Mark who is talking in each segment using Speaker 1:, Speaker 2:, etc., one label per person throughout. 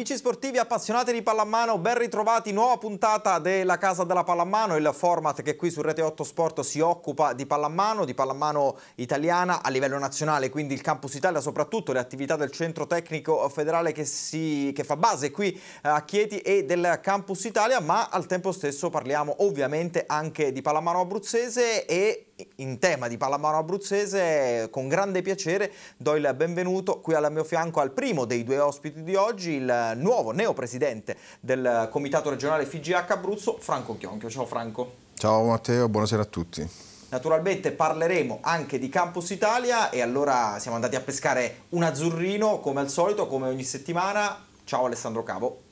Speaker 1: Amici sportivi appassionati di pallamano, ben ritrovati, nuova puntata della Casa della Pallamano, il format che qui su Rete 8 Sport si occupa di pallamano, di pallamano italiana a livello nazionale, quindi il Campus Italia soprattutto, le attività del Centro Tecnico Federale che, si, che fa base qui eh, a Chieti e del Campus Italia, ma al tempo stesso parliamo ovviamente anche di pallamano abruzzese e in tema di pallamano abruzzese, con grande piacere do il benvenuto qui al mio fianco al primo dei due ospiti di oggi, il nuovo neopresidente del Comitato regionale FIGH Abruzzo, Franco Chionchio. Ciao Franco.
Speaker 2: Ciao Matteo, buonasera a tutti.
Speaker 1: Naturalmente parleremo anche di Campus Italia e allora siamo andati a pescare un azzurrino come al solito, come ogni settimana. Ciao Alessandro Cavo.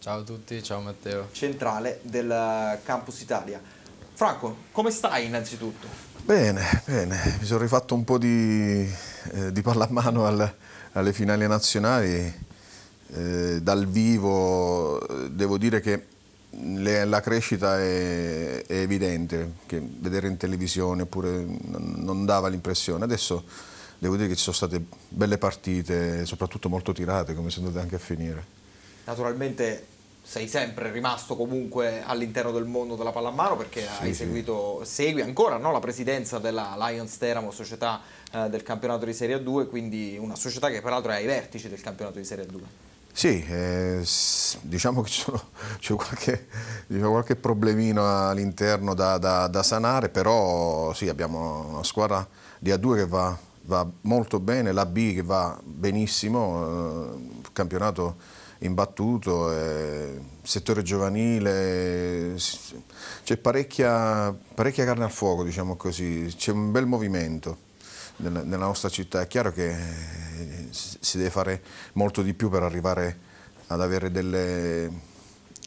Speaker 1: Ciao a tutti, ciao Matteo. Centrale del Campus Italia. Franco, come stai innanzitutto?
Speaker 2: Bene, bene, mi sono rifatto un po' di, eh, di pallamano al, alle finali nazionali, eh, dal vivo devo dire che le, la crescita è, è evidente, che vedere in televisione oppure non dava l'impressione, adesso devo dire che ci sono state belle partite, soprattutto molto tirate come sono andate anche a finire.
Speaker 1: Naturalmente sei sempre rimasto comunque all'interno del mondo della pallamano perché sì, hai seguito, sì. segui ancora no? la presidenza della Lions Teramo, società eh, del campionato di Serie 2, quindi una società che peraltro è ai vertici del campionato di Serie 2.
Speaker 2: Sì, eh, diciamo che c'è qualche, diciamo qualche, problemino all'interno da, da, da, sanare, però sì, abbiamo una squadra di A2 che va, va molto bene, la B che va benissimo, eh, campionato imbattuto, eh, settore giovanile, c'è parecchia, parecchia, carne al fuoco, diciamo così, c'è un bel movimento nella, nella, nostra città. È chiaro che eh, si deve fare molto di più per arrivare ad avere delle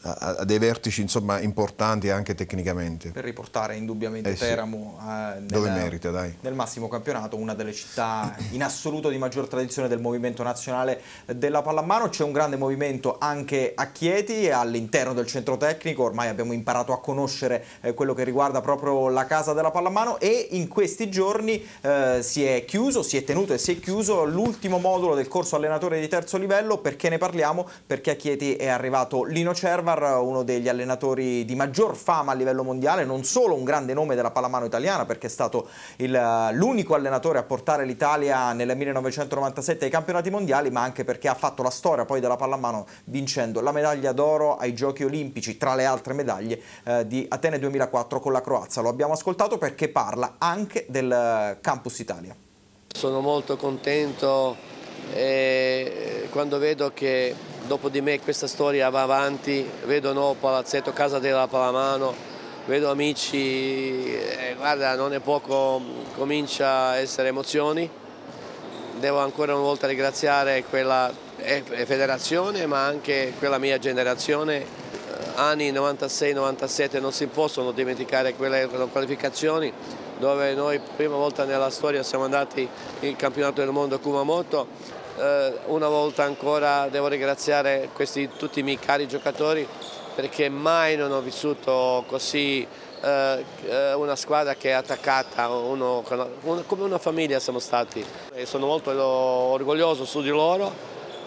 Speaker 2: a, a dei vertici insomma, importanti anche tecnicamente. Per
Speaker 1: riportare indubbiamente eh sì. Teramo eh, nel, merita, nel, massimo campionato, una delle città in assoluto di maggior tradizione del movimento nazionale della pallamano, c'è un grande movimento anche a Chieti all'interno del centro tecnico, ormai abbiamo imparato a conoscere eh, quello che riguarda proprio la casa della pallamano e in questi giorni eh, si è chiuso, si è tenuto e si è chiuso l'ultimo modulo del corso allenatore di terzo livello, perché ne parliamo? Perché a Chieti è arrivato Lino Cerva Amar, uno degli allenatori di maggior fama a livello mondiale, non solo un grande nome della pallamano italiana perché è stato l'unico allenatore a portare l'Italia nel 1997 ai campionati mondiali, ma anche perché ha fatto la storia poi della pallamano vincendo la medaglia d'oro ai Giochi Olimpici, tra le altre medaglie eh, di Atene 2004 con la Croazia. Lo abbiamo ascoltato perché parla anche del eh, Campus Italia.
Speaker 3: Sono molto contento e quando vedo che dopo di me questa storia va avanti, vedo no, Palazzetto, Casa della Palamano, vedo amici, eh, guarda non è poco, comincia a essere emozioni. Devo ancora una volta ringraziare quella eh, federazione ma anche quella mia generazione. Eh, anni 96-97 non si possono dimenticare quelle qualificazioni dove noi prima volta nella storia siamo andati in campionato del mondo a Kumamoto eh, una volta ancora devo ringraziare questi, tutti i miei cari giocatori perché mai non ho vissuto così eh, eh, una squadra che è attaccata, uno, come una famiglia siamo stati. E sono molto orgoglioso su di loro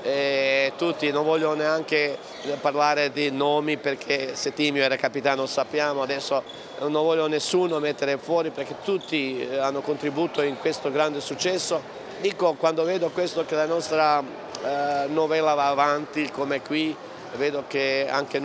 Speaker 3: e tutti, non voglio neanche parlare di nomi perché se Timio era capitano lo sappiamo, adesso non voglio nessuno mettere fuori perché tutti hanno contribuito in questo grande successo Dico, quando vedo questo che la nostra eh, novella va avanti come qui, vedo che anche eh,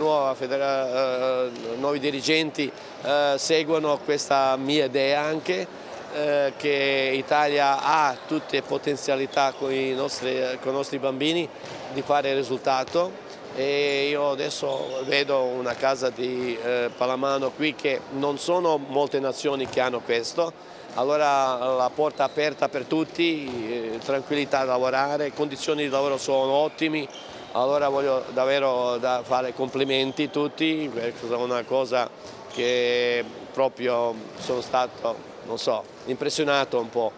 Speaker 3: nuovi dirigenti eh, seguono questa mia idea anche, eh, che Italia ha tutte le potenzialità con i, nostri, con i nostri bambini di fare risultato e io adesso vedo una casa di eh, Palamano qui che non sono molte nazioni che hanno questo allora la porta aperta per tutti, eh, tranquillità a lavorare, condizioni di lavoro sono ottime, allora voglio davvero fare complimenti a tutti perché è una cosa che proprio sono stato, non so, impressionato un po'.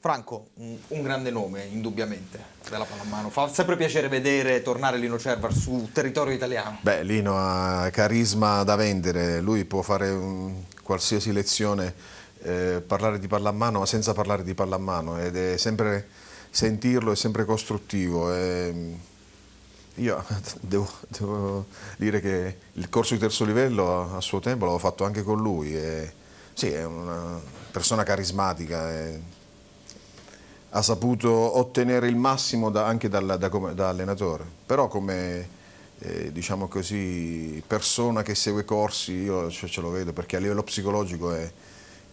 Speaker 1: Franco, un grande nome indubbiamente della pallamano, fa sempre piacere vedere tornare Lino Cervar sul territorio italiano.
Speaker 2: Beh, Lino ha carisma da vendere, lui può fare un, qualsiasi lezione eh, parlare di pallamano ma senza parlare di pallamano ed è sempre sentirlo è sempre costruttivo. E ehm, io devo, devo, dire che il corso di terzo livello a, suo tempo l'ho fatto anche con lui. E, sì, è una persona carismatica. E, ha saputo ottenere il massimo da, anche dal, da, da, allenatore, però come eh, diciamo così, persona che segue corsi io ce, ce lo vedo perché a livello psicologico è,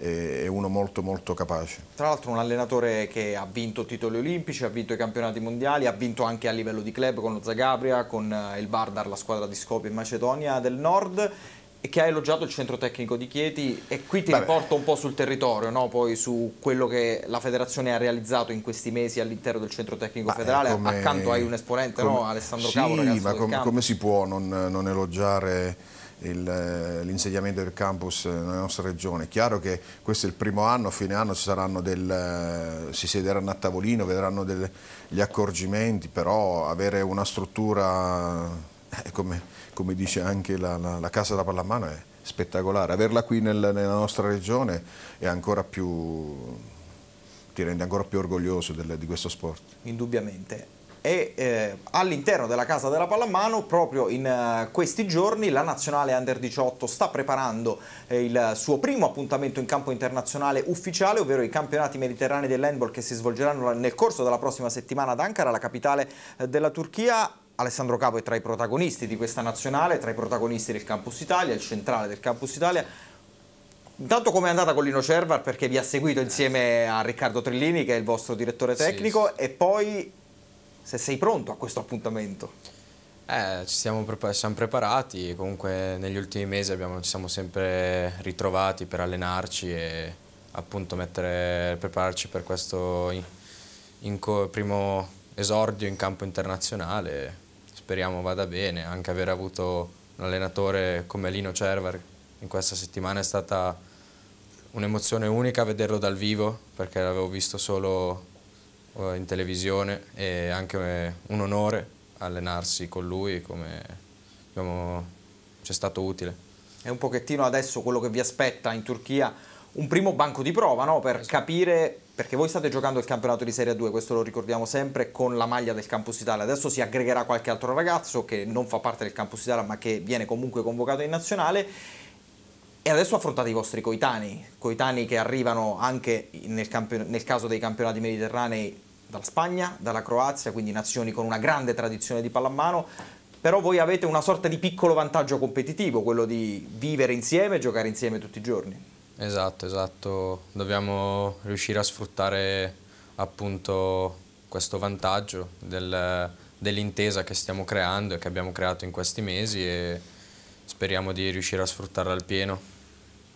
Speaker 2: è uno molto molto capace.
Speaker 1: Tra l'altro un allenatore che ha vinto titoli olimpici, ha vinto i campionati mondiali, ha vinto anche a livello di club con lo Zagabria, con eh, il Bardar, la squadra di Skopje in Macedonia del Nord e che ha elogiato il centro tecnico di Chieti e qui ti Vabbè. riporto un po' sul territorio, no? poi su quello che la federazione ha realizzato in questi mesi all'interno del centro tecnico ma eh, federale, come... accanto hai un esponente, come... no? Alessandro sì, Cavo, sì, ma com come
Speaker 2: si può non, non elogiare eh, l'insediamento del campus eh, nella nostra regione. È chiaro che questo è il primo anno, a fine anno del, eh, si siederanno a tavolino, vedranno gli accorgimenti, però avere una struttura, come, come, dice anche la, la, la casa da pallamano, è spettacolare. Averla qui nel, nella nostra regione è ancora più ti rende ancora più orgoglioso del, di questo sport.
Speaker 1: Indubbiamente e eh, all'interno della casa della pallamano proprio in eh, questi giorni la nazionale under 18 sta preparando eh, il suo primo appuntamento in campo internazionale ufficiale ovvero i campionati mediterranei dell'handball che si svolgeranno nel corso della prossima settimana ad Ankara la capitale eh, della Turchia Alessandro Capo è tra i protagonisti di questa nazionale, tra i protagonisti del Campus Italia, il centrale del Campus Italia, Intanto com'è andata con Lino Cervar perché vi ha seguito insieme a Riccardo Trillini che è il vostro direttore tecnico sì, sì. e poi se sei pronto a questo appuntamento. Eh, ci
Speaker 4: siamo, siamo, preparati, comunque negli ultimi mesi abbiamo, ci siamo sempre ritrovati per allenarci e appunto mettere, prepararci per questo in, in primo esordio in campo internazionale. Speriamo vada bene, anche aver avuto un allenatore come Lino Cervar in questa settimana è stata un'emozione unica vederlo dal vivo perché l'avevo visto solo eh, in televisione e anche eh, un onore allenarsi con lui come diciamo, ci è stato utile.
Speaker 1: È un pochettino adesso quello che vi aspetta in Turchia, un primo banco di prova no? per esatto. capire, perché voi state giocando il campionato di Serie 2, questo lo ricordiamo sempre, con la maglia del Campus Italia, adesso si aggregherà qualche altro ragazzo che non fa parte del Campus Italia ma che viene comunque convocato in nazionale e adesso affrontate i vostri coetanei, coetanei che arrivano anche nel, nel caso dei campionati mediterranei dalla Spagna, dalla Croazia, quindi nazioni con una grande tradizione di pallamano, però voi avete una sorta di piccolo vantaggio competitivo, quello di vivere insieme e giocare insieme tutti i giorni.
Speaker 4: Esatto, esatto, dobbiamo riuscire a sfruttare appunto questo vantaggio del, dell'intesa che stiamo creando e che abbiamo creato in
Speaker 1: questi mesi e Speriamo di riuscire a sfruttarla al pieno.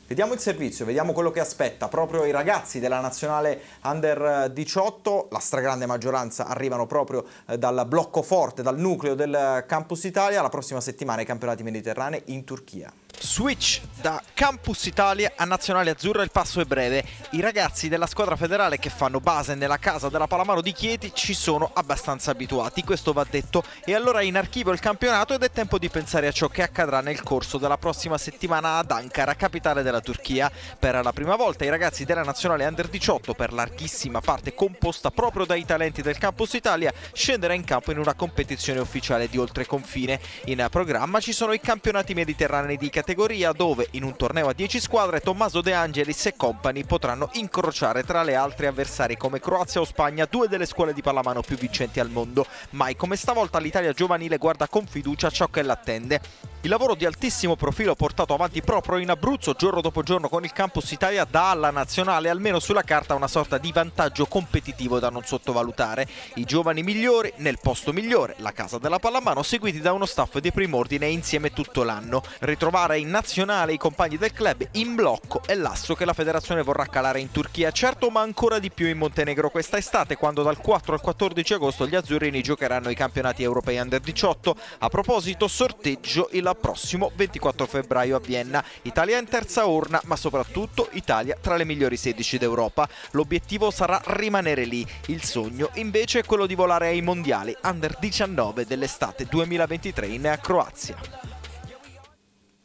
Speaker 1: Vediamo il servizio, vediamo quello che aspetta proprio i ragazzi della nazionale under 18, eh, la stragrande maggioranza arrivano proprio eh, dal blocco forte, dal nucleo del eh, Campus Italia, la prossima settimana i campionati mediterranei in Turchia. Switch da Campus Italia a Nazionale Azzurra il passo è breve. I ragazzi della squadra federale che fanno base nella casa della Palamaro di Chieti ci sono abbastanza abituati, questo va detto. E allora è in archivio il campionato ed è tempo di pensare a ciò che accadrà nel corso della prossima settimana ad Ankara, capitale della Turchia. Per la prima volta i ragazzi della Nazionale Under 18, per larghissima parte composta proprio dai talenti del Campus Italia, scenderà in campo in una competizione ufficiale di oltre confine. In programma ci sono i campionati mediterranei di categoria categoria dove in un torneo a 10 squadre Tommaso De Angelis e compagni potranno incrociare tra le altre avversari come Croazia o Spagna, due delle scuole di pallamano più vincenti al mondo. Mai come stavolta l'Italia giovanile guarda con fiducia ciò che l'attende. Il lavoro di altissimo profilo portato avanti proprio in Abruzzo giorno dopo giorno con il Campus Italia dà alla nazionale almeno sulla carta una sorta di vantaggio competitivo da non sottovalutare. I giovani migliori nel posto migliore, la casa della pallamano, seguiti da uno staff di prim'ordine insieme tutto l'anno. Ritrovare portare in nazionale i compagni del club in blocco è l'asso che la federazione vorrà calare in Turchia, certo ma ancora di più in Montenegro questa estate quando dal 4 al 14 agosto gli azzurrini giocheranno i campionati europei under 18. A proposito sorteggio il prossimo 24 febbraio a Vienna, Italia in terza urna ma soprattutto Italia tra le migliori 16 d'Europa. L'obiettivo sarà rimanere lì, il sogno invece è quello di volare ai mondiali under 19 dell'estate 2023 in Croazia.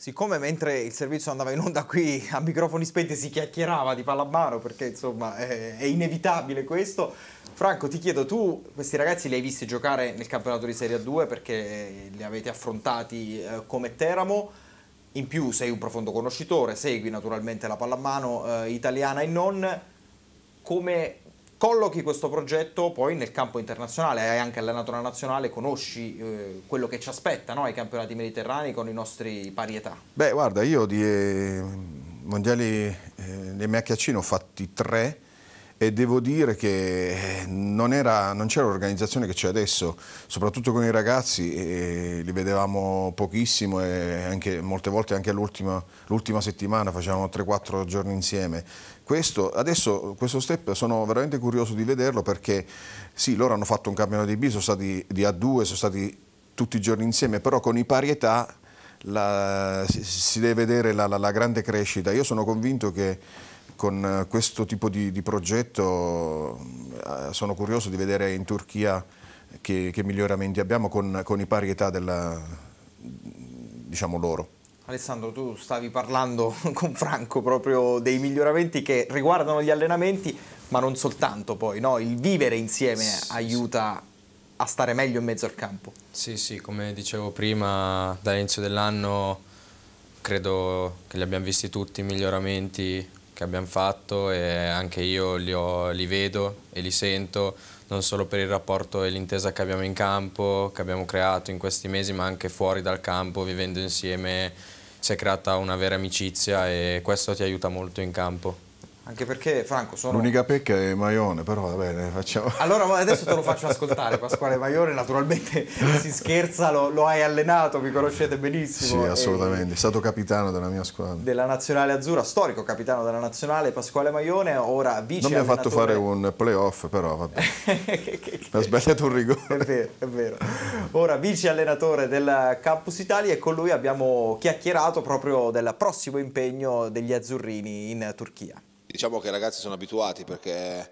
Speaker 1: Siccome mentre il servizio andava in onda qui a microfoni spenti si chiacchierava di pallamano perché insomma è, è, inevitabile questo, Franco ti chiedo tu questi ragazzi li hai visti giocare nel campionato di Serie 2 perché li avete affrontati eh, come Teramo, in più sei un profondo conoscitore, segui naturalmente la pallamano eh, italiana e non, come collochi questo progetto poi nel campo internazionale, hai anche allenato la nazionale, conosci eh, quello che ci aspetta no? ai campionati mediterranei con i nostri pari età.
Speaker 2: Beh guarda, io di eh, mondiali eh, MHC ne ho fatti tre, e devo dire che eh, non, c'era l'organizzazione che c'è adesso, soprattutto con i ragazzi, li vedevamo pochissimo e anche, molte volte anche l'ultima settimana facevamo 3-4 giorni insieme. Questo, adesso questo step sono veramente curioso di vederlo perché sì, loro hanno fatto un campionato di B, sono stati di A2, sono stati tutti i giorni insieme, però con i parietà la, si, si, deve vedere la, la, la grande crescita. Io sono convinto che con eh, questo tipo di, di progetto eh, sono curioso di vedere in Turchia che, che miglioramenti abbiamo con, con i pari età della, diciamo loro.
Speaker 1: Alessandro, tu stavi parlando con Franco proprio dei miglioramenti che riguardano gli allenamenti, ma non soltanto poi, no? il vivere insieme sì, aiuta a stare meglio in mezzo al campo.
Speaker 4: Sì, sì, come dicevo prima, dall'inizio dell'anno credo che li abbiamo visti tutti, i miglioramenti, che abbiamo fatto e anche io li, ho, li vedo e li sento, non solo per il rapporto e l'intesa che abbiamo in campo, che abbiamo creato in questi mesi, ma anche fuori dal campo, vivendo insieme, si è creata una vera amicizia e questo ti aiuta molto in campo.
Speaker 1: Anche perché, Franco, sono... L'unica
Speaker 2: pecca è Maione, però va bene, facciamo... Allora
Speaker 1: adesso te lo faccio ascoltare, Pasquale Maione, naturalmente si scherza, lo, lo hai allenato, mi conoscete benissimo. Sì, assolutamente,
Speaker 2: e... è stato capitano della mia squadra.
Speaker 1: Della Nazionale Azzurra, storico capitano della Nazionale, Pasquale Maione, ora vice Non mi ha fatto fare
Speaker 2: un playoff, però vabbè. che, che, Ha sbagliato un rigore. È vero,
Speaker 1: è vero. Ora vice allenatore del Campus Italia e con lui abbiamo chiacchierato proprio del prossimo impegno degli azzurrini in Turchia.
Speaker 5: Diciamo che i ragazzi sono abituati perché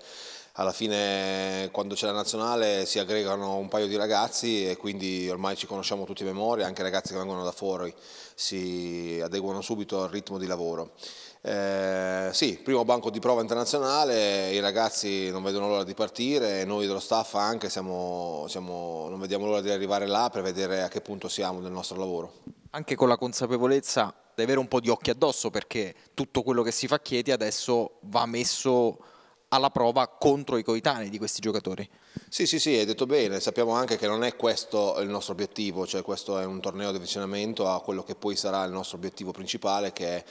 Speaker 5: alla fine quando c'è la nazionale si aggregano un paio di ragazzi e quindi ormai ci conosciamo tutti a memoria, anche i ragazzi che vengono da fuori si adeguano subito al ritmo di lavoro. Eh, sì, primo banco di prova internazionale, i ragazzi non vedono l'ora di partire, noi dello staff anche siamo, siamo, non vediamo l'ora di arrivare là per vedere a che punto siamo nel nostro
Speaker 1: lavoro. Anche con la consapevolezza devi avere un po' di occhi addosso perché tutto quello che si fa a Chieti adesso va messo alla prova contro i coetanei di questi giocatori.
Speaker 5: Sì, sì, sì, hai detto bene, sappiamo anche che non è questo il nostro obiettivo, cioè questo è un torneo di avvicinamento a quello che poi sarà il nostro obiettivo principale che è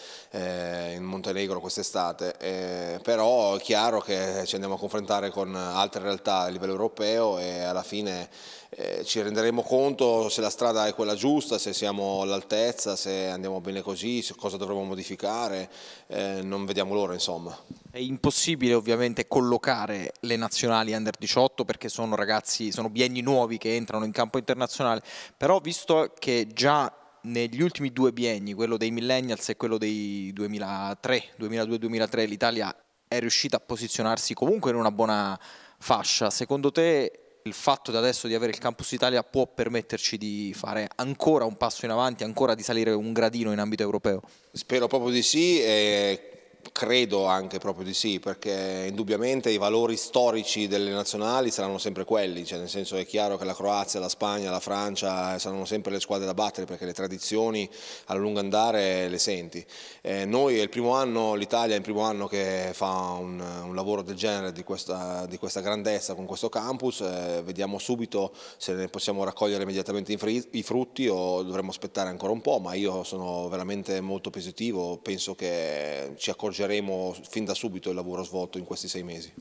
Speaker 5: eh, in Montenegro quest'estate, eh, però è chiaro che ci andiamo a confrontare con altre realtà a livello europeo e alla fine eh, ci renderemo conto se la strada è quella giusta, se siamo all'altezza, se andiamo bene così, cosa dovremmo modificare, eh, non
Speaker 1: vediamo l'ora insomma. È impossibile ovviamente collocare le nazionali under 18 perché sono ragazzi, sono bienni nuovi che entrano in campo internazionale, però visto che già negli ultimi due bienni, quello dei millennials e quello dei 2003, 2002-2003, l'Italia è riuscita a posizionarsi comunque in una buona fascia, secondo te il fatto da adesso di avere il Campus Italia può permetterci di fare ancora un passo in avanti, ancora di salire un gradino in ambito europeo?
Speaker 5: Spero proprio di sì, eh, credo anche proprio di sì, perché indubbiamente i valori storici delle nazionali saranno sempre quelli, cioè nel senso è chiaro che la Croazia, la Spagna, la Francia eh, saranno sempre le squadre da battere perché le tradizioni a lungo andare le senti. Eh, noi è il primo anno, l'Italia è il primo anno che fa un, un lavoro del genere di questa, di questa, grandezza con questo campus, eh, vediamo subito se ne possiamo raccogliere immediatamente i frutti o dovremmo aspettare ancora un po', ma io sono veramente molto positivo, penso che ci accorgeremo elogeremo fin da subito il lavoro svolto in questi sei mesi.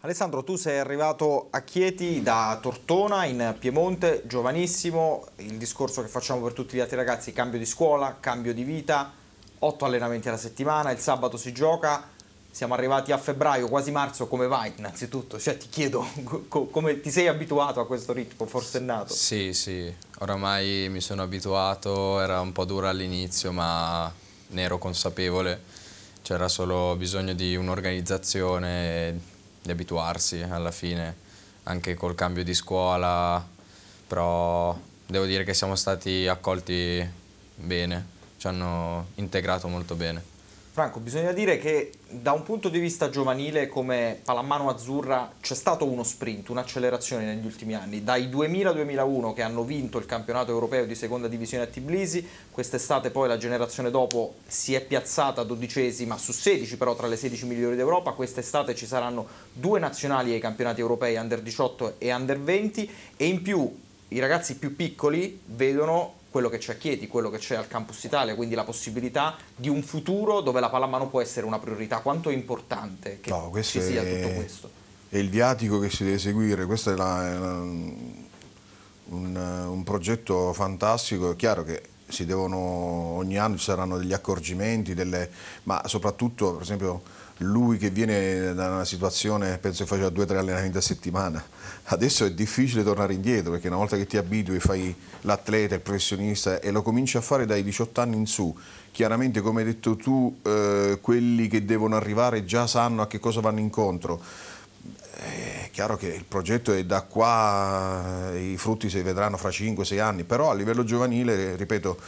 Speaker 1: Alessandro, tu sei arrivato a Chieti da Tortona in Piemonte, giovanissimo, il discorso che facciamo per tutti gli altri ragazzi, cambio di scuola, cambio di vita, otto allenamenti alla settimana, il sabato si gioca, siamo arrivati a febbraio, quasi marzo, come vai innanzitutto? Cioè ti chiedo, co come ti sei abituato a questo ritmo forsennato?
Speaker 4: Sì, sì, oramai mi sono abituato, era un po' dura all'inizio ma ne ero consapevole c'era solo bisogno di un'organizzazione, di abituarsi alla fine, anche col cambio di scuola, però devo dire che siamo stati accolti bene, ci hanno integrato molto bene.
Speaker 1: Franco, bisogna dire che da un punto di vista giovanile come Palamano Azzurra c'è stato uno sprint, un'accelerazione negli ultimi anni, dai 2000-2001 che hanno vinto il campionato europeo di seconda divisione a Tbilisi, quest'estate poi la generazione dopo si è piazzata dodicesima su 16 però tra le 16 migliori d'Europa, quest'estate ci saranno due nazionali ai campionati europei Under 18 e Under 20 e in più i ragazzi più piccoli vedono quello che c'è a Chieti, quello che c'è al Campus Italia, quindi la possibilità di un futuro dove la pallamano può essere una priorità. Quanto è importante che no, ci sia è, tutto questo?
Speaker 2: È il viatico che si deve seguire, questo è la, la, un, un progetto fantastico, è chiaro che devono, ogni anno ci saranno degli accorgimenti, delle, ma soprattutto per esempio lui che viene da una situazione, penso che faceva due o tre allenamenti a settimana, adesso è difficile tornare indietro perché una volta che ti abitui fai l'atleta, il professionista e lo cominci a fare dai 18 anni in su, chiaramente come hai detto tu eh, quelli che devono arrivare già sanno a che cosa vanno incontro. Eh, chiaro che il progetto è da qua, eh, i frutti si vedranno fra 5-6 anni, però a livello giovanile, ripeto,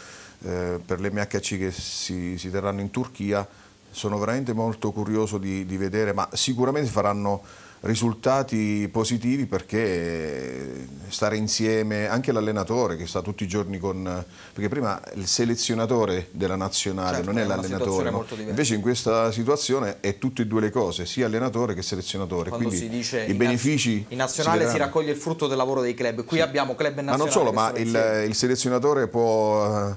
Speaker 2: eh, per le MHC che si, si, terranno in Turchia, sono veramente molto curioso di, di vedere, ma sicuramente faranno risultati positivi perché eh, stare insieme anche l'allenatore che sta tutti i giorni con perché prima il selezionatore della nazionale certo, non è, è l'allenatore no? invece in questa situazione è tutte e due le cose sia allenatore che selezionatore Quando quindi si dice i in benefici in nazionale si, si,
Speaker 1: raccoglie il frutto del lavoro dei club qui sì. abbiamo club nazionale ma non solo ma
Speaker 2: il, il, selezionatore può eh,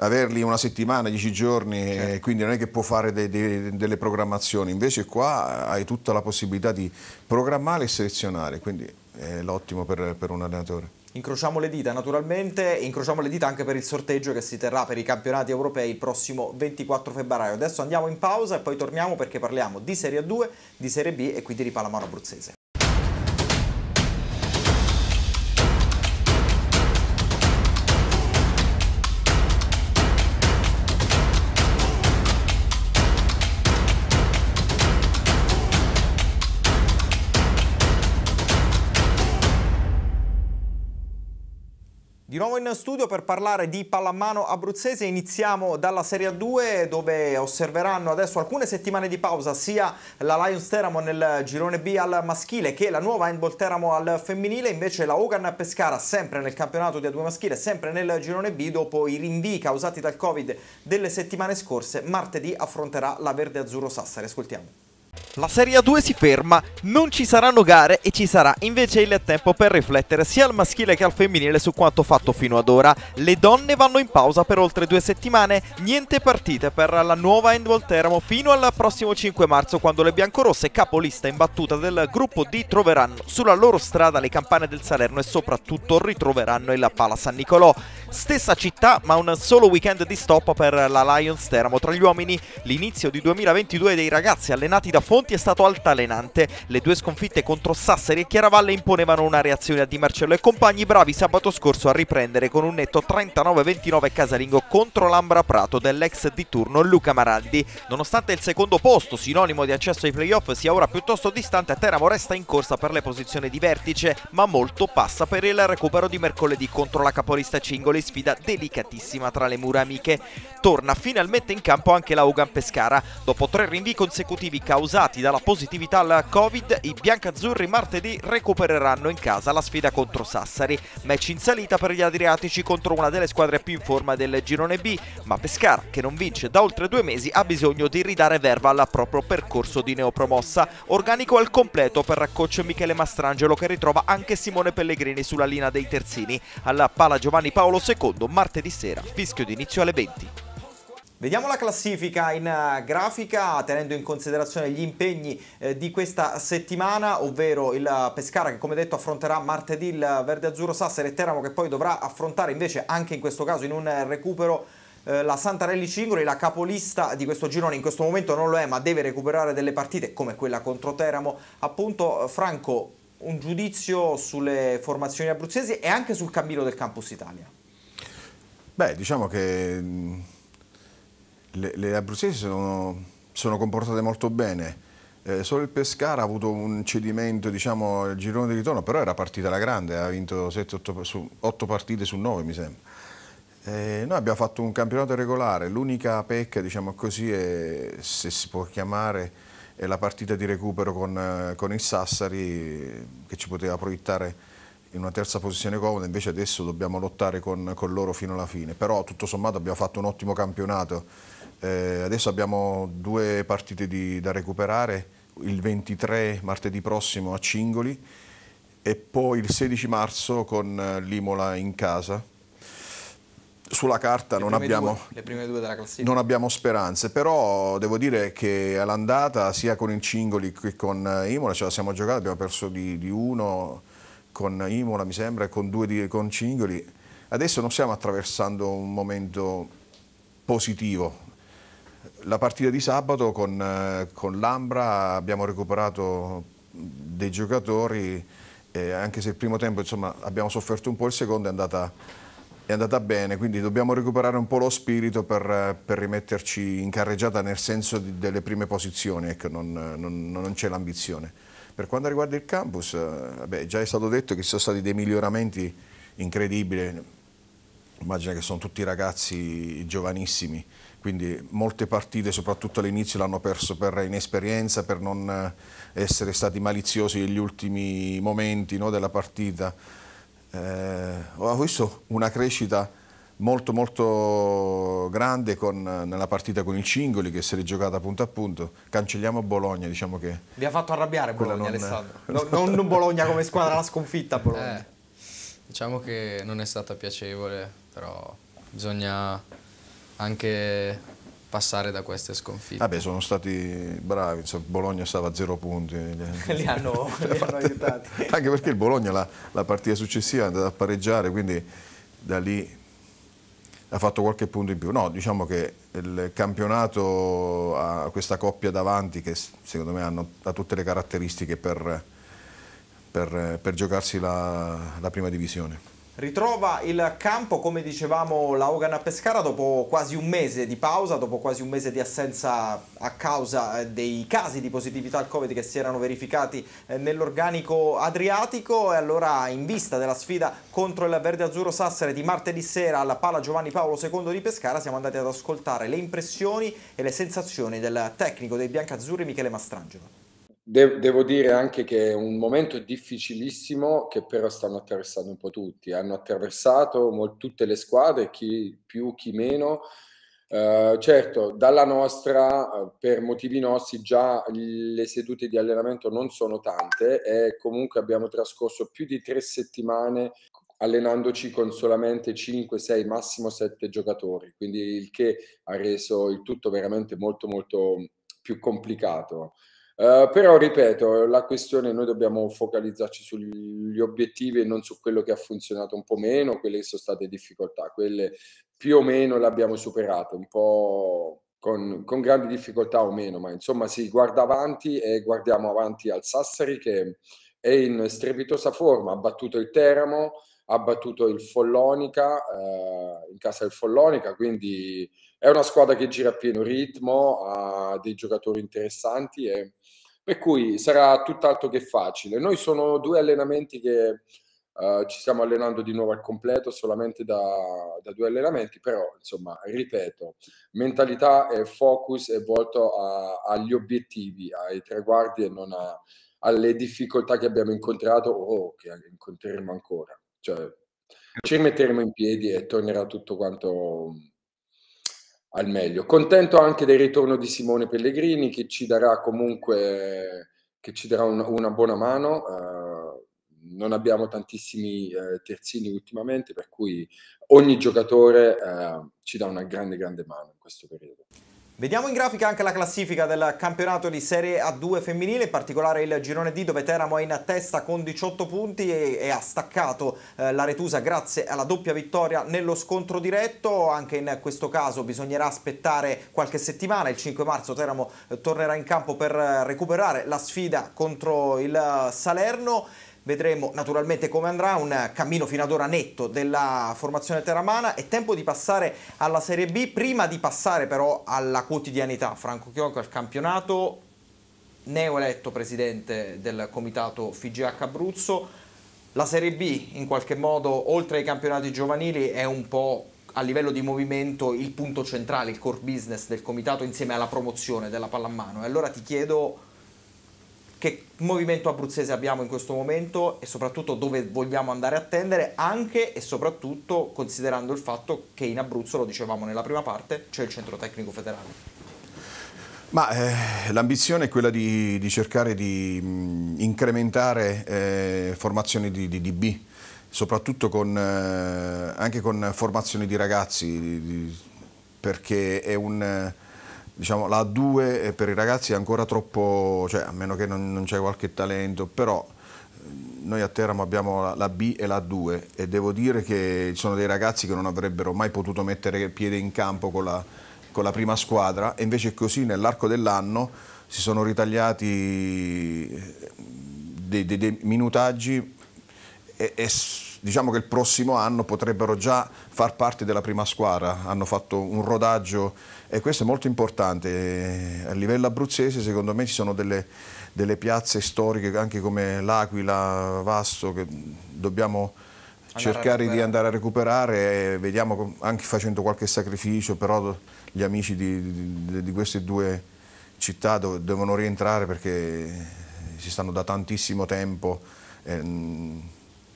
Speaker 2: averli una settimana, dieci giorni, certo. eh, quindi non è che può fare de, de, delle programmazioni, invece qua hai tutta la possibilità di programmare e selezionare, quindi è l'ottimo per, per un allenatore.
Speaker 1: Incrociamo le dita naturalmente, incrociamo le dita anche per il sorteggio che si terrà per i campionati europei il prossimo 24 febbraio. Adesso andiamo in pausa e poi torniamo perché parliamo di Serie A2, di Serie B e quindi di Palamano Abruzzese. nuovo in studio per parlare di pallamano abruzzese. Iniziamo dalla Serie A2 dove osserveranno adesso alcune settimane di pausa sia la Lions Teramo nel girone B al maschile che la nuova Handball Teramo al femminile. Invece la Hogan Pescara sempre nel campionato di A2 maschile, sempre nel girone B dopo i rinvii causati dal Covid delle settimane scorse. Martedì affronterà la Verde Azzurro Sassari. Ascoltiamo. La Serie A2 si ferma, non ci saranno gare e ci sarà invece il tempo per riflettere sia al maschile che al femminile su quanto fatto fino ad ora. Le donne vanno in pausa per oltre due settimane, niente partite per la nuova Endwall Teramo fino al prossimo 5 marzo quando le biancorosse capolista in battuta del gruppo D troveranno sulla loro strada le campane del Salerno e soprattutto ritroveranno il Pala San Nicolò. Stessa città ma un solo weekend di stop per la Lions Teramo tra gli uomini, l'inizio di 2022 dei ragazzi allenati da da Fonti è stato altalenante. Le due sconfitte contro Sassari e Chiaravalle imponevano una reazione a Di Marcello e compagni bravi sabato scorso a riprendere con un netto 39-29 casalingo contro l'Ambra Prato dell'ex di turno Luca Maraldi. Nonostante il secondo posto, sinonimo di accesso ai playoff, sia ora piuttosto distante, Teramo resta in corsa per le posizioni di vertice, ma molto passa per il recupero di mercoledì contro la capolista Cingoli, sfida delicatissima tra le mura amiche. Torna finalmente in campo anche la Ugan Pescara. Dopo tre rinvii consecutivi causa causati dalla positività al Covid, i biancazzurri martedì recupereranno in casa la sfida contro Sassari. Match in salita per gli Adriatici contro una delle squadre più in forma del girone B, ma Pescara, che non vince da oltre due mesi, ha bisogno di ridare verva al proprio percorso di neopromossa. Organico al completo per coach Michele Mastrangelo che ritrova anche Simone Pellegrini sulla linea dei terzini. Alla pala Giovanni Paolo II martedì sera, fischio d'inizio alle 20. Vediamo la classifica in eh, grafica tenendo in considerazione gli impegni eh, di questa settimana, ovvero il eh, Pescara che come detto affronterà martedì il eh, Verde Azzurro Sassari e Teramo che poi dovrà affrontare invece anche in questo caso in un recupero la Santarelli Cingoli, la capolista di questo girone, in questo momento non lo è ma deve recuperare delle partite come quella contro Teramo. Appunto Franco, un giudizio sulle formazioni abruzzesi e anche sul cammino del Campus Italia. Beh,
Speaker 2: diciamo che mm, le, le abruzzesi sono, sono comportate molto bene. Eh, solo il Pescara ha avuto un cedimento diciamo, al girone di ritorno, però era partita la grande, ha vinto 7, 8, su, 8 partite su 9 mi sembra. Eh, noi abbiamo fatto un campionato regolare, l'unica pecca diciamo così, è, se si può chiamare, è la partita di recupero con, eh, con il Sassari che ci poteva proiettare in una terza posizione comoda, invece adesso dobbiamo lottare con, con loro fino alla fine. Però tutto sommato abbiamo fatto un ottimo campionato, eh, adesso abbiamo due partite di, da recuperare, il 23 martedì prossimo a Cingoli e poi il 16 marzo con eh, l'Imola in casa. Sulla carta non abbiamo,
Speaker 1: due, non
Speaker 2: abbiamo, speranze, però devo dire che all'andata sia con il Cingoli che con eh, Imola ce la siamo giocata, abbiamo perso di, di uno con Imola mi sembra e con due di con Cingoli. Adesso non stiamo attraversando un momento positivo. La partita di sabato con, eh, con l'Ambra abbiamo recuperato dei giocatori, eh, anche se il primo tempo insomma, abbiamo sofferto un po', il secondo è andata, è andata bene, quindi dobbiamo recuperare un po' lo spirito per, per rimetterci in carreggiata nel senso di, delle prime posizioni, ecco, non, non, non c'è l'ambizione. Per quanto riguarda il campus, eh, vabbè, già è stato detto che ci sono stati dei miglioramenti incredibili, immagino che sono tutti ragazzi giovanissimi, quindi molte partite, soprattutto all'inizio, l'hanno perso per inesperienza, per non eh, essere stati maliziosi negli ultimi momenti no, della partita. Eh, ho visto una crescita molto molto grande con, nella partita con il Cingoli che si è giocata punto a punto. Cancelliamo Bologna, diciamo che...
Speaker 1: Vi ha fatto arrabbiare Bologna, non Alessandro. No, non Bologna come squadra, la
Speaker 2: sconfitta
Speaker 4: a Bologna. Eh, diciamo che non è stata piacevole, però bisogna anche passare da queste sconfitte. Vabbè, sono
Speaker 2: stati bravi, insomma, Bologna stava a zero punti. li hanno, li hanno aiutati. Anche perché il Bologna la, la partita successiva è andata a pareggiare, quindi da lì ha fatto qualche punto in più. No, diciamo che il campionato ha questa coppia davanti che secondo me hanno, ha tutte le caratteristiche per, per, per giocarsi la, la prima divisione.
Speaker 1: Ritrova il campo, come dicevamo, la Hogan a Pescara dopo quasi un mese di pausa, dopo quasi un mese di assenza a causa eh, dei casi di positività al Covid che si erano verificati eh, nell'organico adriatico e allora in vista della sfida contro il Verde Azzurro Sassere di martedì sera alla Pala Giovanni Paolo II di Pescara siamo andati ad ascoltare le impressioni e le sensazioni del tecnico dei biancazzurri Michele Mastrangelo.
Speaker 6: De- devo dire anche che è un momento difficilissimo che però stanno attraversando un po' tutti. Hanno attraversato mol- tutte le squadre, chi più, chi meno. Uh, certo, dalla nostra, eh, per motivi nostri, già le sedute di allenamento non sono tante e comunque abbiamo trascorso più di tre settimane allenandoci con solamente 5, 6, massimo 7 giocatori, quindi il che ha reso il tutto veramente molto molto più complicato. Eh, però ripeto, la questione noi dobbiamo focalizzarci sugli obiettivi e non su quello che ha funzionato un po' meno, quelle che sono state difficoltà, quelle più o meno le abbiamo superate, un po' con, con grandi difficoltà o meno, ma insomma si guarda avanti e guardiamo avanti al Sassari che è in strepitosa forma, ha battuto il Teramo, ha battuto il Follonica eh, in casa del Follonica, quindi è una squadra che gira a pieno ritmo, ha dei giocatori interessanti e per cui sarà tutt'altro che facile. Noi sono due allenamenti che uh, ci stiamo allenando di nuovo al completo solamente da, da, due allenamenti, però insomma, ripeto, mentalità e focus è volto a, agli obiettivi, ai traguardi e non a, alle difficoltà che abbiamo incontrato o che incontreremo ancora. Cioè, ci rimetteremo in piedi e tornerà tutto quanto al meglio. Contento anche del ritorno di Simone Pellegrini che ci darà comunque che ci darà un, una buona mano. Eh, non abbiamo tantissimi eh, terzini ultimamente, per cui ogni giocatore eh, ci dà una grande, grande mano in questo periodo.
Speaker 1: Vediamo in grafica anche la classifica del campionato di Serie A2 femminile, in particolare il girone D dove Teramo è in testa con 18 punti e, e ha staccato eh, la Retusa grazie alla doppia vittoria nello scontro diretto, anche in questo caso bisognerà aspettare qualche settimana, il 5 marzo Teramo eh, tornerà in campo per eh, recuperare la sfida contro il eh, Salerno. Vedremo naturalmente come andrà, un cammino fino ad ora netto della formazione teramana. È tempo di passare alla Serie B, prima di passare però alla quotidianità. Franco Chiocco al campionato, neoeletto presidente del comitato FGH Abruzzo. La Serie B in qualche modo, oltre ai campionati giovanili, è un po' a livello di movimento il punto centrale, il core business del comitato insieme alla promozione della pallamano. E allora ti chiedo che movimento abruzzese abbiamo in questo momento e soprattutto dove vogliamo andare a tendere, anche e soprattutto considerando il fatto che in Abruzzo, lo dicevamo nella prima parte, c'è il centro tecnico federale.
Speaker 2: Ma eh, l'ambizione è quella di, di cercare di mh, incrementare eh, formazioni di, DB, soprattutto con, eh, anche con formazioni di ragazzi, perché è un diciamo, la 2 per i ragazzi è ancora troppo, cioè, a meno che non, non c'è qualche talento, però eh, noi a Teramo abbiamo la B e la 2 e devo dire che ci sono dei ragazzi che non avrebbero mai potuto mettere piede in campo con la, con la prima squadra e invece così nell'arco dell'anno si sono ritagliati eh, dei, dei, dei minutaggi e, e diciamo che il prossimo anno potrebbero già far parte della prima squadra, hanno fatto un rodaggio e questo è molto importante. A livello abruzzese secondo me ci sono delle, delle piazze storiche anche come l'Aquila, Vasto, che dobbiamo cercare di andare a recuperare vediamo anche facendo qualche sacrificio, però gli amici di, di, di queste due città devono rientrare perché si stanno da tantissimo tempo. Ehm,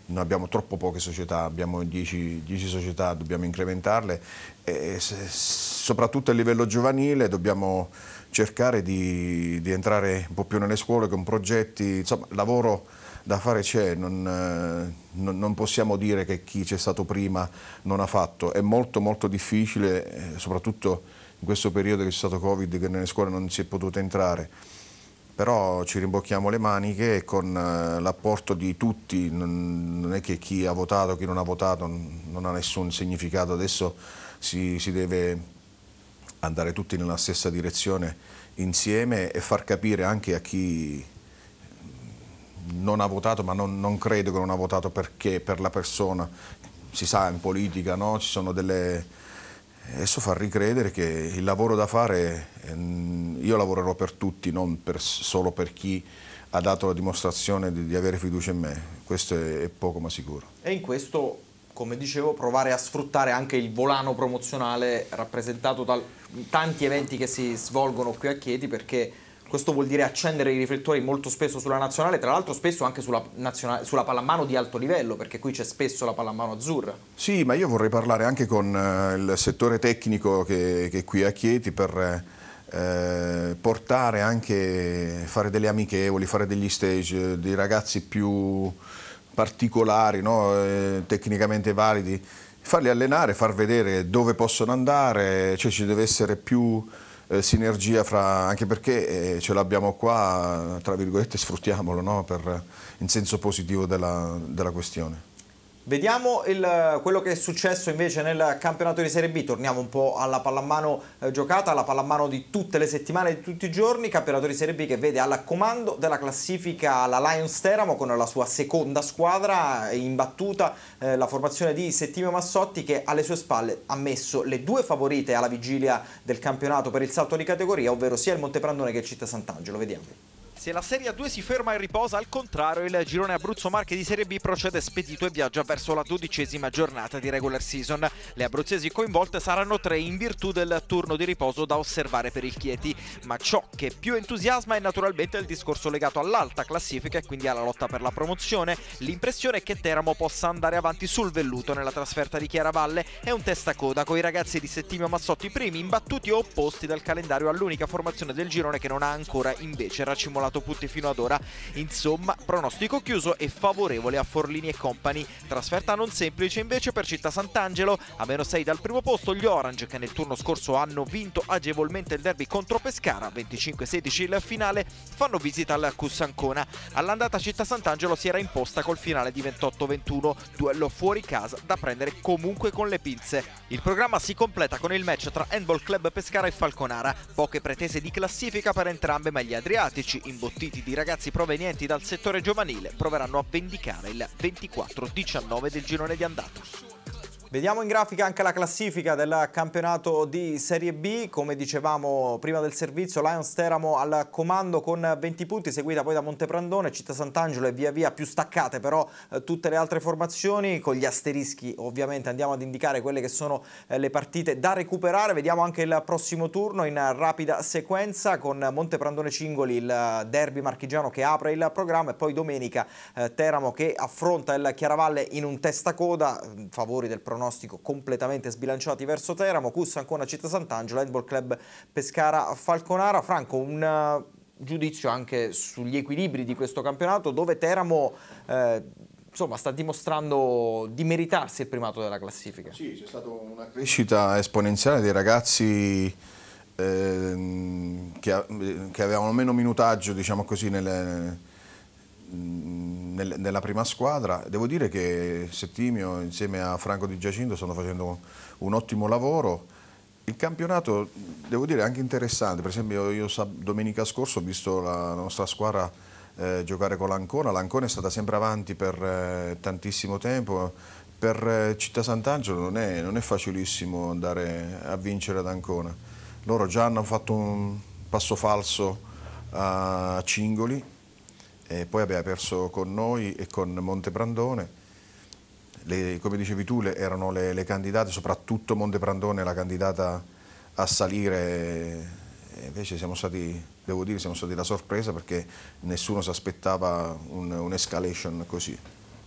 Speaker 2: noi abbiamo troppo poche società, abbiamo 10, società, dobbiamo incrementarle e se, soprattutto a livello giovanile dobbiamo cercare di, di, entrare un po' più nelle scuole con progetti, insomma lavoro da fare c'è, non, eh, non, possiamo dire che chi c'è stato prima non ha fatto, è molto molto difficile eh, soprattutto in questo periodo che c'è stato Covid che nelle scuole non si è potuto entrare però ci rimbocchiamo le maniche e con eh, l'apporto di tutti, non è che chi ha votato, chi non ha votato, non ha nessun significato, adesso si, si deve andare tutti nella stessa direzione insieme e far capire anche a chi non ha votato, ma non, non credo che non ha votato perché, per la persona, si sa in politica, no? ci sono delle Adesso far ricredere che il lavoro da fare, ehm, io lavorerò per tutti, non per, solo per chi ha dato la dimostrazione di, di, avere fiducia in me, questo è, è poco ma sicuro.
Speaker 1: E in questo, come dicevo, provare a sfruttare anche il volano promozionale rappresentato da tanti eventi che si svolgono qui a Chieti perché questo vuol dire accendere i riflettori molto spesso sulla nazionale, tra l'altro spesso anche sulla, nazionale, sulla pallamano di alto livello, perché qui c'è spesso la pallamano azzurra.
Speaker 2: Sì, ma io vorrei parlare anche con eh, il settore tecnico che, che è qui a Chieti per... Eh, portare anche, fare delle amichevoli, fare degli stage, eh, dei ragazzi più particolari, no? tecnicamente validi, farli allenare, far vedere dove possono andare, cioè ci deve essere più eh, sinergia fra, anche perché eh, ce l'abbiamo qua, tra virgolette sfruttiamolo no? per, in senso positivo della, della questione.
Speaker 1: Vediamo il, eh, quello che è successo invece nel campionato di Serie B, torniamo un po' alla pallamano eh, giocata, alla pallamano di tutte le settimane, di tutti i giorni, campionato di Serie B che vede alla comando della classifica la Lions Teramo con la sua seconda squadra eh, imbattuta, eh, la formazione di Settimio Massotti che alle sue spalle ha messo le due favorite alla vigilia del campionato per il salto di categoria, ovvero sia il Monteprandone che il Città Sant'Angelo, vediamo. Se la Serie A2 si ferma e riposa, al contrario, il girone Abruzzo-Marche di Serie B procede spedito e viaggia verso la dodicesima giornata di regular season. Le abruzzesi coinvolte saranno tre in virtù del turno di riposo da osservare per il Chieti, ma ciò che più entusiasma è naturalmente il discorso legato all'alta classifica e quindi alla lotta per la promozione. L'impressione è che Teramo possa andare avanti sul velluto nella trasferta di Chiaravalle è un testacoda con i ragazzi di Settimio Massotti primi imbattuti o opposti dal calendario all'unica formazione del girone che non ha ancora invece racimolato portato punti fino ad ora. Insomma, pronostico chiuso e favorevole a Forlini e Company. Trasferta non semplice invece per Città Sant'Angelo, a meno 6 dal primo posto gli Orange che nel turno scorso hanno vinto agevolmente il derby contro Pescara, 25-16 il finale, fanno visita al Cus Ancona. All'andata Città Sant'Angelo si era imposta col finale di 28-21, duello fuori casa da prendere comunque con le pinze. Il programma si completa con il match tra Handball Club Pescara e Falconara, poche pretese di classifica per entrambe ma gli Adriatici in imbottiti di ragazzi provenienti dal settore giovanile proveranno a vendicare il 24-19 del girone di andata. Vediamo in grafica anche la classifica del campionato di Serie B, come dicevamo prima del servizio, Lions Teramo al comando con 20 punti, seguita poi da Monteprandone, Città Sant'Angelo e via via più staccate però eh, tutte le altre formazioni, con gli asterischi ovviamente andiamo ad indicare quelle che sono eh, le partite da recuperare, vediamo anche il prossimo turno in rapida sequenza con Monteprandone Cingoli, il derby marchigiano che apre il programma e poi domenica eh, Teramo che affronta il Chiaravalle in un testacoda, mm, favori del pronostico pronostico completamente sbilanciati verso Teramo, Cus Ancona Città Sant'Angelo, Handball Club Pescara Falconara. Franco, un eh, giudizio anche sugli equilibri di questo campionato dove Teramo eh, insomma, sta dimostrando di meritarsi il primato della classifica. Sì, c'è stata una
Speaker 2: crescita esponenziale dei ragazzi eh, che, che, avevano meno minutaggio diciamo così, nelle, nella prima squadra. Devo dire che Settimio insieme a Franco Di Giacinto stanno facendo un ottimo lavoro. Il campionato, devo dire, è anche interessante. Per esempio io domenica scorsa ho visto la nostra squadra eh, giocare con l'Ancona. L'Ancona è stata sempre avanti per eh, tantissimo tempo. Per eh, Città Sant'Angelo non non è facilissimo andare a vincere ad Ancona. Loro già hanno fatto un passo falso a Cingoli e poi abbiamo perso con noi e con Montebrandone. Le, come dicevi tu, le, erano le, le, candidate, soprattutto Montebrandone la candidata a salire, invece siamo stati, devo dire, siamo stati la sorpresa perché nessuno si aspettava un'escalation un così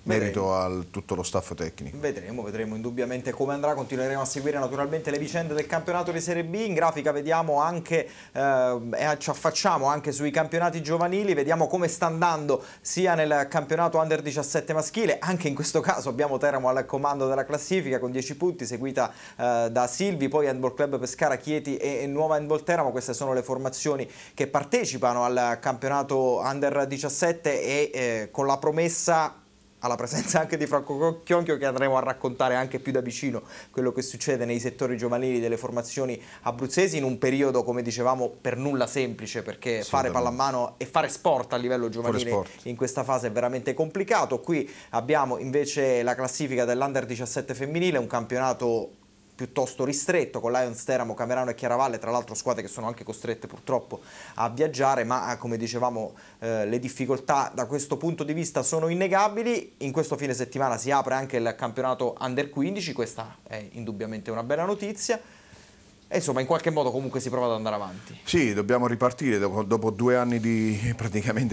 Speaker 2: merito a tutto lo staff tecnico.
Speaker 1: Vedremo, vedremo indubbiamente come andrà, continueremo a seguire naturalmente le vicende del campionato di Serie B, in grafica vediamo anche, eh, e ci affacciamo anche sui campionati giovanili, vediamo come sta andando sia nel campionato under 17 maschile, anche in questo caso abbiamo Teramo al comando della classifica con 10 punti, seguita eh, da Silvi, poi Handball Club Pescara, Chieti e, e Nuova Handball Teramo, queste sono le formazioni che partecipano al campionato under 17 e eh, con la promessa alla presenza anche di Franco Chionchio che andremo a raccontare anche più da vicino quello che succede nei settori giovanili delle formazioni abruzzesi in un periodo come dicevamo per nulla semplice perché fare pallamano e fare sport a livello giovanile in questa fase è veramente complicato qui abbiamo invece la classifica dell'Under 17 femminile un campionato piuttosto ristretto con Lions Teramo, Camerano e Chiaravalle, tra l'altro squadre che sono anche costrette purtroppo a viaggiare, ma eh, come dicevamo eh, le difficoltà da questo punto di vista sono innegabili. In questo fine settimana si apre anche il campionato Under 15, questa è indubbiamente una bella notizia. E eh, insomma, in qualche modo comunque si prova ad andare avanti.
Speaker 2: Sì, dobbiamo ripartire dopo, dopo due anni di,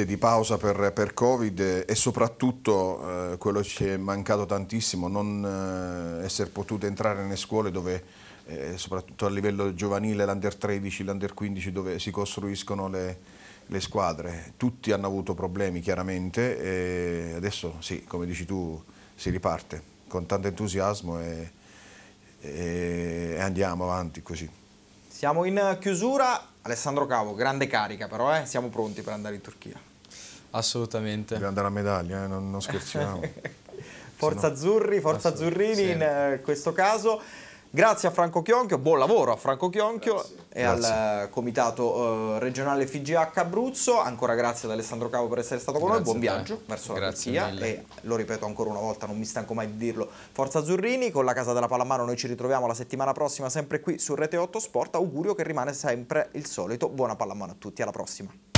Speaker 2: di pausa per, per, Covid e soprattutto eh, quello ci è mancato tantissimo, non eh, essere potuto entrare nelle scuole dove, eh, soprattutto a livello giovanile, l'under 13, l'under 15, dove si costruiscono le, le, squadre. Tutti hanno avuto problemi chiaramente e adesso sì, come dici tu, si riparte con tanto entusiasmo. E, e andiamo avanti così.
Speaker 1: Siamo in chiusura, Alessandro Cavo, grande carica però, eh? siamo pronti per andare in Turchia.
Speaker 2: Assolutamente. Dobbiamo andare a medaglia, eh? non, non scherziamo.
Speaker 1: forza no... Azzurri, Forza Azzurrini in eh, questo caso. Grazie a Franco Chionchio, buon lavoro a Franco Chionchio grazie. e grazie. al eh, Comitato eh, Regionale FGH Abruzzo. Ancora grazie ad Alessandro Cavo per essere stato con grazie noi, buon viaggio verso la Turchia e lo ripeto ancora una volta, non mi stanco mai di dirlo, Forza Azzurrini, con la Casa della Palamano noi ci ritroviamo la settimana prossima sempre qui su Rete 8 Sport, augurio che rimane sempre il solito, buona Palamano a tutti, alla prossima.